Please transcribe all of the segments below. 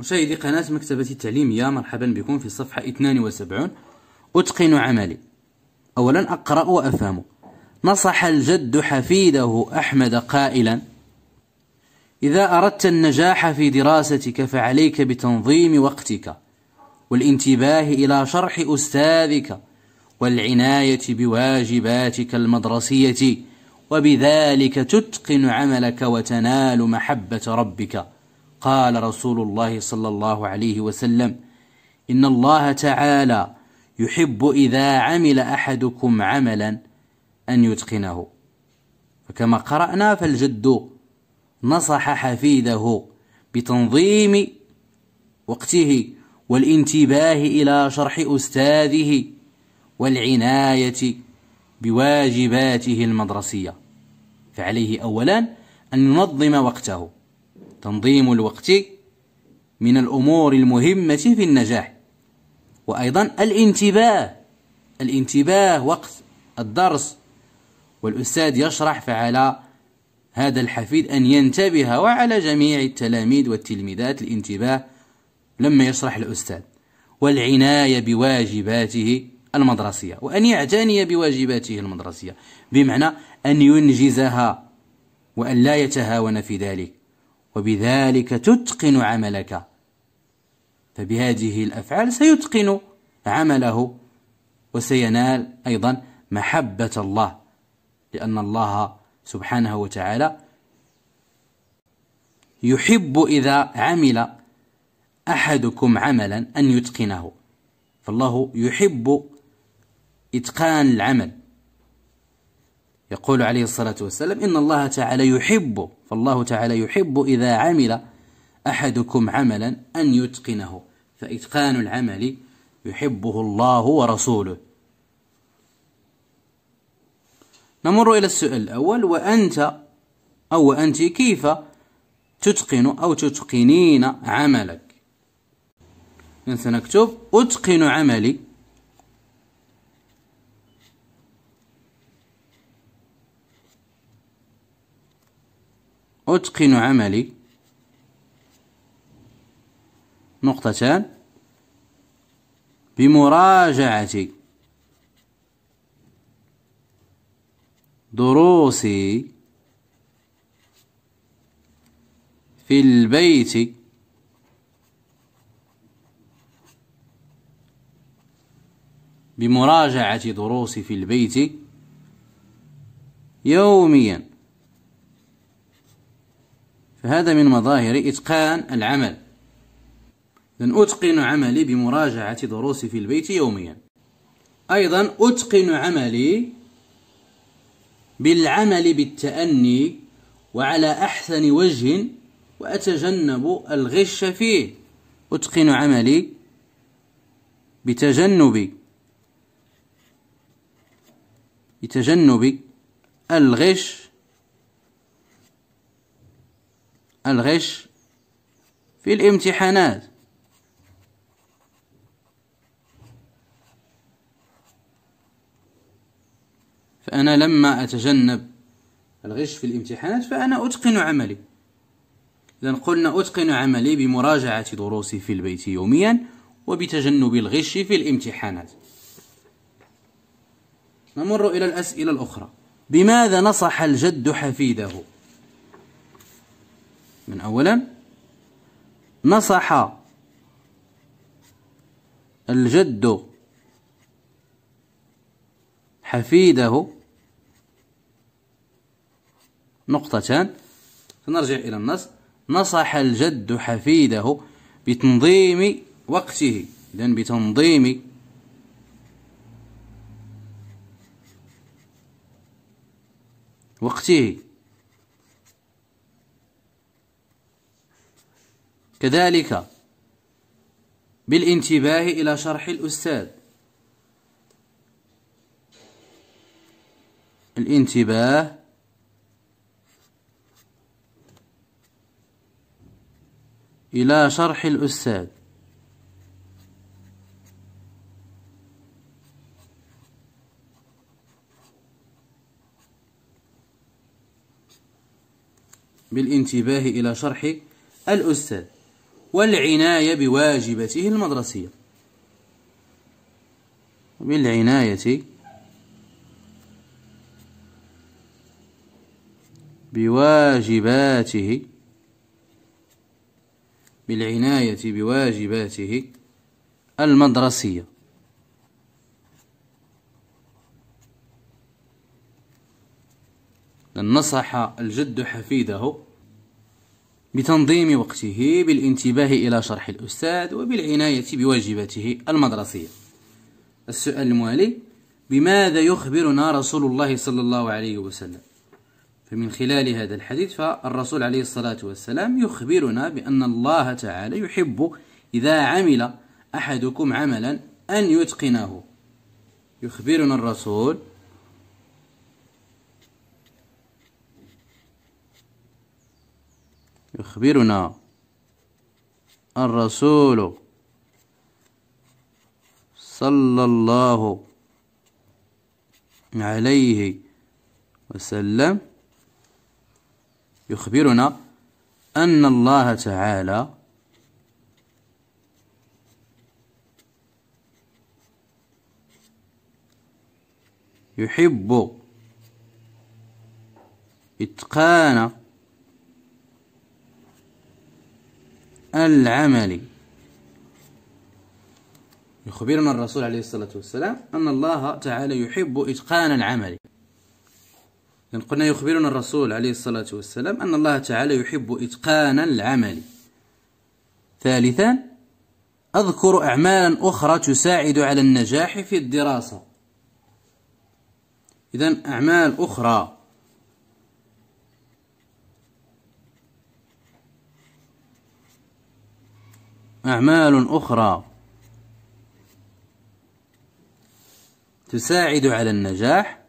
مشاهدي قناة مكتبة التعليمية مرحبا بكم في صفحة 72 أتقن عملي أولا أقرأ وأفهم نصح الجد حفيده أحمد قائلا إذا أردت النجاح في دراستك فعليك بتنظيم وقتك والانتباه إلى شرح أستاذك والعناية بواجباتك المدرسية وبذلك تتقن عملك وتنال محبة ربك قال رسول الله صلى الله عليه وسلم إن الله تعالى يحب إذا عمل أحدكم عملا أن يتقنه فكما قرأنا فالجد نصح حفيده بتنظيم وقته والانتباه إلى شرح أستاذه والعناية بواجباته المدرسية فعليه أولا أن ينظم وقته تنظيم الوقت من الأمور المهمة في النجاح وأيضا الانتباه الانتباه وقت الدرس والأستاذ يشرح فعلى هذا الحفيد أن ينتبه وعلى جميع التلاميذ والتلميذات الانتباه لما يشرح الأستاذ والعناية بواجباته المدرسية وأن يعتني بواجباته المدرسية بمعنى أن ينجزها وأن لا يتهاون في ذلك وبذلك تتقن عملك فبهذه الأفعال سيتقن عمله وسينال أيضا محبة الله لأن الله سبحانه وتعالى يحب إذا عمل أحدكم عملا أن يتقنه فالله يحب إتقان العمل يقول عليه الصلاة والسلام إن الله تعالى يحب فالله تعالى يحب إذا عمل أحدكم عملا أن يتقنه فإتقان العمل يحبه الله ورسوله نمر إلى السؤال الأول وأنت أو وأنت كيف تتقن أو تتقنين عملك إن سنكتب أتقن عملي أتقن عملي نقطتان بمراجعة دروسي في البيت بمراجعة دروسي في البيت يومياً فهذا من مظاهر إتقان العمل لن أتقن عملي بمراجعة دروسي في البيت يوميا أيضا أتقن عملي بالعمل بالتأني وعلى أحسن وجه وأتجنب الغش فيه أتقن عملي بتجنب بتجنب الغش الغش في الامتحانات فأنا لما أتجنب الغش في الامتحانات فأنا أتقن عملي إذا قلنا أتقن عملي بمراجعة دروسي في البيت يوميا وبتجنب الغش في الامتحانات نمر إلى الأسئلة الأخرى بماذا نصح الجد حفيده؟ من أولا نصح الجد حفيده نقطتان سنرجع إلى النص نصح الجد حفيده بتنظيم وقته إذن بتنظيم وقته كذلك بالانتباه إلى شرح الأستاذ الانتباه إلى شرح الأستاذ بالانتباه إلى شرح الأستاذ والعناية بواجباته المدرسية بالعناية بواجباته بالعناية بواجباته المدرسية نصح الجد حفيده بتنظيم وقته بالانتباه إلى شرح الأستاذ وبالعناية بواجباته المدرسية السؤال الموالي بماذا يخبرنا رسول الله صلى الله عليه وسلم فمن خلال هذا الحديث فالرسول عليه الصلاة والسلام يخبرنا بأن الله تعالى يحب إذا عمل أحدكم عملا أن يتقنه يخبرنا الرسول يخبرنا الرسول صلى الله عليه وسلم يخبرنا أن الله تعالى يحب إتقان العمل يخبرنا الرسول عليه الصلاة والسلام أن الله تعالى يحب إتقان العمل إن قلنا يخبرنا الرسول عليه الصلاة والسلام أن الله تعالى يحب إتقان العمل ثالثا أذكر أعمالا أخرى تساعد على النجاح في الدراسة إذا أعمال أخرى أعمال أخرى تساعد على النجاح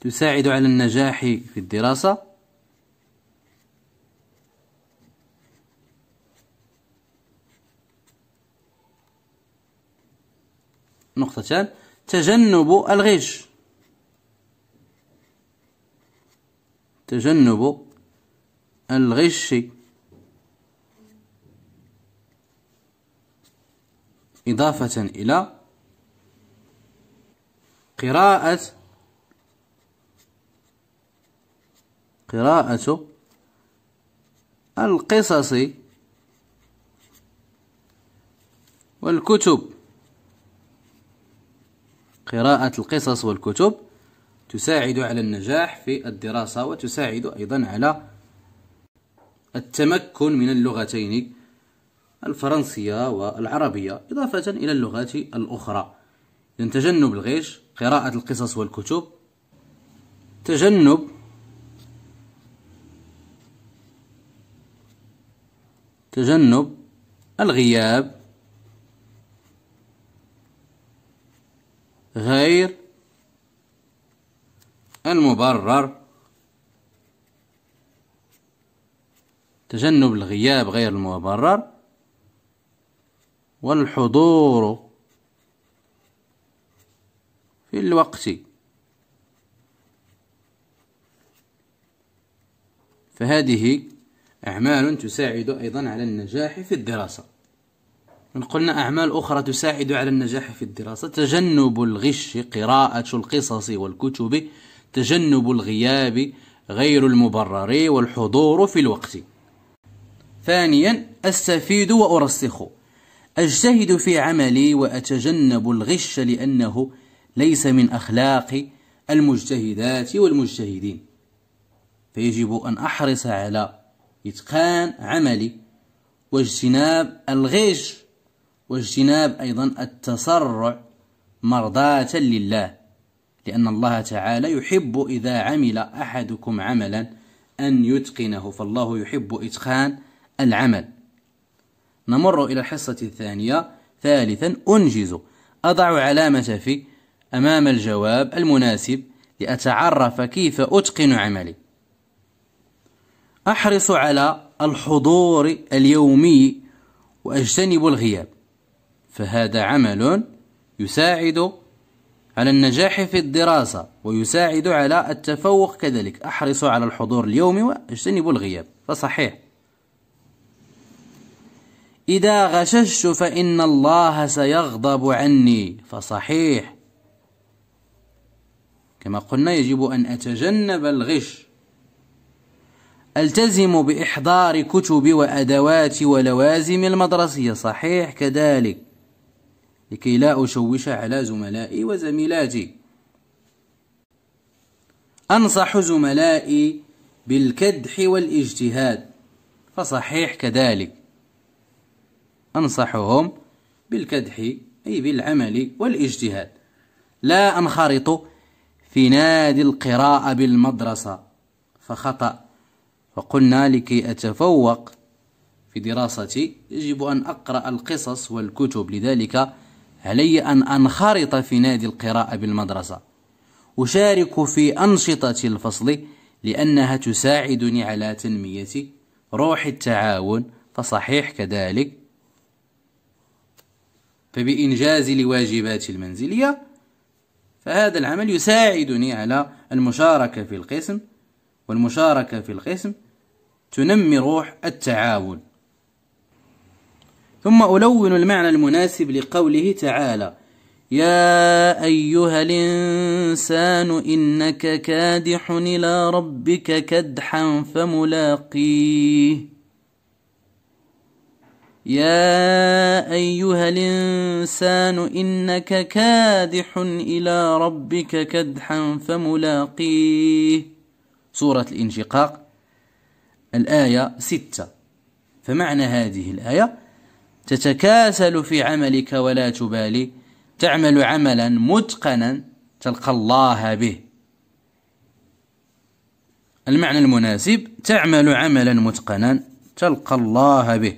تساعد على النجاح في الدراسة نقطتان تجنب الغش تجنب الغش إضافة إلى قراءة قراءة القصص والكتب قراءة القصص والكتب تساعد على النجاح في الدراسة وتساعد أيضا على التمكن من اللغتين الفرنسية والعربية إضافة إلى اللغات الأخرى إذن تجنب الغيش قراءة القصص والكتب تجنب تجنب الغياب غير المبرر تجنب الغياب غير المبرر والحضور في الوقت فهذه أعمال تساعد أيضا على النجاح في الدراسة إن قلنا أعمال أخرى تساعد على النجاح في الدراسة تجنب الغش قراءة القصص والكتب تجنب الغياب غير المبرر والحضور في الوقت ثانيا استفيد وارسخ اجتهد في عملي واتجنب الغش لانه ليس من اخلاق المجتهدات والمجتهدين فيجب ان احرص على اتقان عملي واجتناب الغش واجتناب ايضا التسرع مرضاه لله لأن الله تعالى يحب إذا عمل أحدكم عملا أن يتقنه فالله يحب إتقان العمل نمر إلى الحصة الثانية ثالثا أنجز أضع علامة في أمام الجواب المناسب لأتعرف كيف أتقن عملي أحرص على الحضور اليومي وأجتنب الغياب فهذا عمل يساعد على النجاح في الدراسة ويساعد على التفوق كذلك أحرص على الحضور اليومي واجتنب الغياب فصحيح إذا غششت فإن الله سيغضب عني فصحيح كما قلنا يجب أن أتجنب الغش ألتزم بإحضار كتب وأدوات ولوازم المدرسية صحيح كذلك لكي لا أشوش على زملائي وزميلاتي أنصح زملائي بالكدح والاجتهاد فصحيح كذلك أنصحهم بالكدح أي بالعمل والاجتهاد لا أنخرط في نادي القراءة بالمدرسة فخطأ وقلنا لكي أتفوق في دراستي يجب أن أقرأ القصص والكتب لذلك علي أن أنخرط في نادي القراءة بالمدرسة أشارك في أنشطة الفصل لأنها تساعدني على تنمية روح التعاون فصحيح كذلك فبإنجاز لواجبات المنزلية فهذا العمل يساعدني على المشاركة في القسم والمشاركة في القسم تنمي روح التعاون ثم ألون المعنى المناسب لقوله تعالى يا أيها الإنسان إنك كادح إلى ربك كدحا فملاقيه يا أيها الإنسان إنك كادح إلى ربك كدحا فملاقيه سورة الانشقاق الآية ستة فمعنى هذه الآية تتكاسل في عملك ولا تبالي تعمل عملا متقنا تلقى الله به المعنى المناسب تعمل عملا متقنا تلقى الله به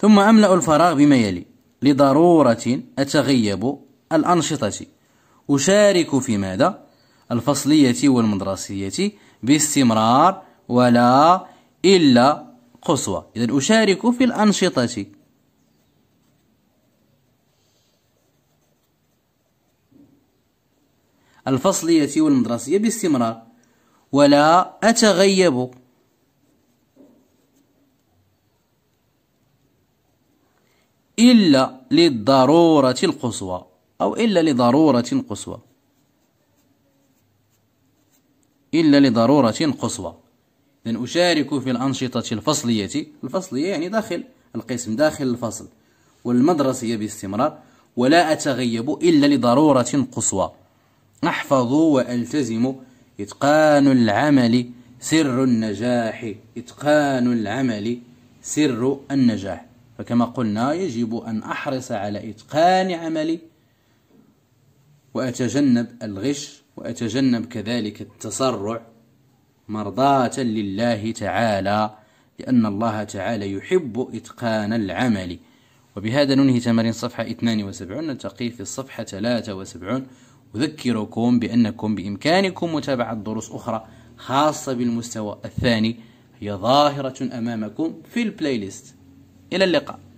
ثم أملأ الفراغ بما يلي لضرورة أتغيب الأنشطة أشارك في ماذا؟ الفصلية والمدرسية باستمرار ولا إلا قصوى إذا أشارك في الأنشطة الفصلية والمدرسية باستمرار ولا أتغيب إلا للضرورة القصوى أو إلا لضرورة قصوى إلا لضرورة قصوى لن أشارك في الأنشطة الفصلية الفصلية يعني داخل القسم داخل الفصل والمدرسية باستمرار ولا أتغيب إلا لضرورة قصوى أحفظ وألتزم إتقان العمل سر النجاح إتقان العمل سر النجاح فكما قلنا يجب أن أحرص على إتقان عملي وأتجنب الغش وأتجنب كذلك التسرع مرضاة لله تعالى لأن الله تعالى يحب إتقان العمل وبهذا ننهي تمارين صفحة 72 نلتقي في الصفحة 73 أذكركم بأنكم بإمكانكم متابعة دروس أخرى خاصة بالمستوى الثاني هي ظاهرة أمامكم في البلاي ليست إلى اللقاء